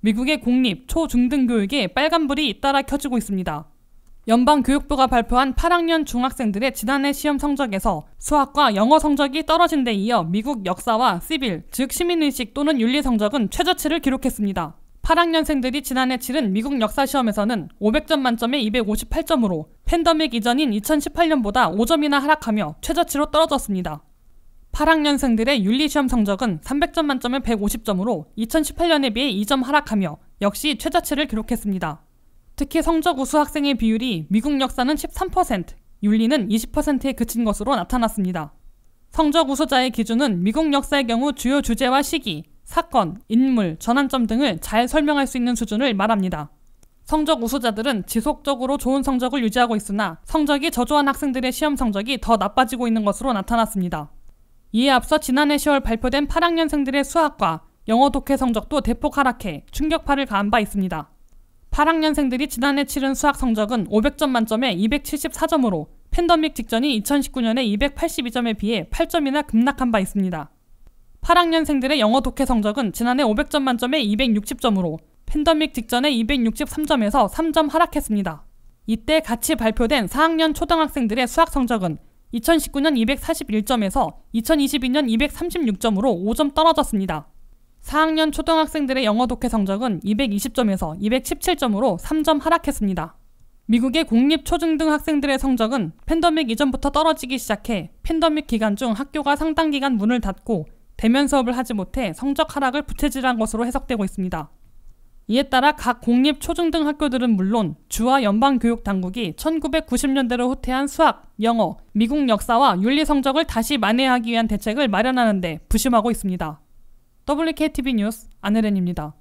미국의 공립, 초중등 교육에 빨간불이 잇따라 켜지고 있습니다. 연방교육부가 발표한 8학년 중학생들의 지난해 시험 성적에서 수학과 영어 성적이 떨어진 데 이어 미국 역사와 시빌, 즉 시민의식 또는 윤리 성적은 최저치를 기록했습니다. 8학년생들이 지난해 치른 미국 역사 시험에서는 500점 만점에 258점으로 팬더믹 이전인 2018년보다 5점이나 하락하며 최저치로 떨어졌습니다. 8학년생들의 윤리시험 성적은 300점 만점에 150점으로 2018년에 비해 2점 하락하며 역시 최저치를 기록했습니다. 특히 성적 우수 학생의 비율이 미국 역사는 13%, 윤리는 20%에 그친 것으로 나타났습니다. 성적 우수자의 기준은 미국 역사의 경우 주요 주제와 시기, 사건, 인물, 전환점 등을 잘 설명할 수 있는 수준을 말합니다. 성적 우수자들은 지속적으로 좋은 성적을 유지하고 있으나 성적이 저조한 학생들의 시험 성적이 더 나빠지고 있는 것으로 나타났습니다. 이에 앞서 지난해 10월 발표된 8학년생들의 수학과 영어 독해 성적도 대폭 하락해 충격파를 가한 바 있습니다. 8학년생들이 지난해 치른 수학 성적은 500점 만점에 274점으로 팬더믹 직전이 2019년에 282점에 비해 8점이나 급락한 바 있습니다. 8학년생들의 영어 독해 성적은 지난해 500점 만점에 260점으로 팬더믹 직전에 263점에서 3점 하락했습니다. 이때 같이 발표된 4학년 초등학생들의 수학 성적은 2019년 241점에서 2022년 236점으로 5점 떨어졌습니다. 4학년 초등학생들의 영어 독해 성적은 220점에서 217점으로 3점 하락했습니다. 미국의 공립 초중등 학생들의 성적은 팬더믹 이전부터 떨어지기 시작해 팬더믹 기간 중 학교가 상당 기간 문을 닫고 대면 수업을 하지 못해 성적 하락을 부채질한 것으로 해석되고 있습니다. 이에 따라 각 공립 초중등 학교들은 물론 주와 연방 교육 당국이 1990년대로 후퇴한 수학, 영어, 미국 역사와 윤리 성적을 다시 만회하기 위한 대책을 마련하는데 부심하고 있습니다. WKTV 뉴스 안혜렌입니다.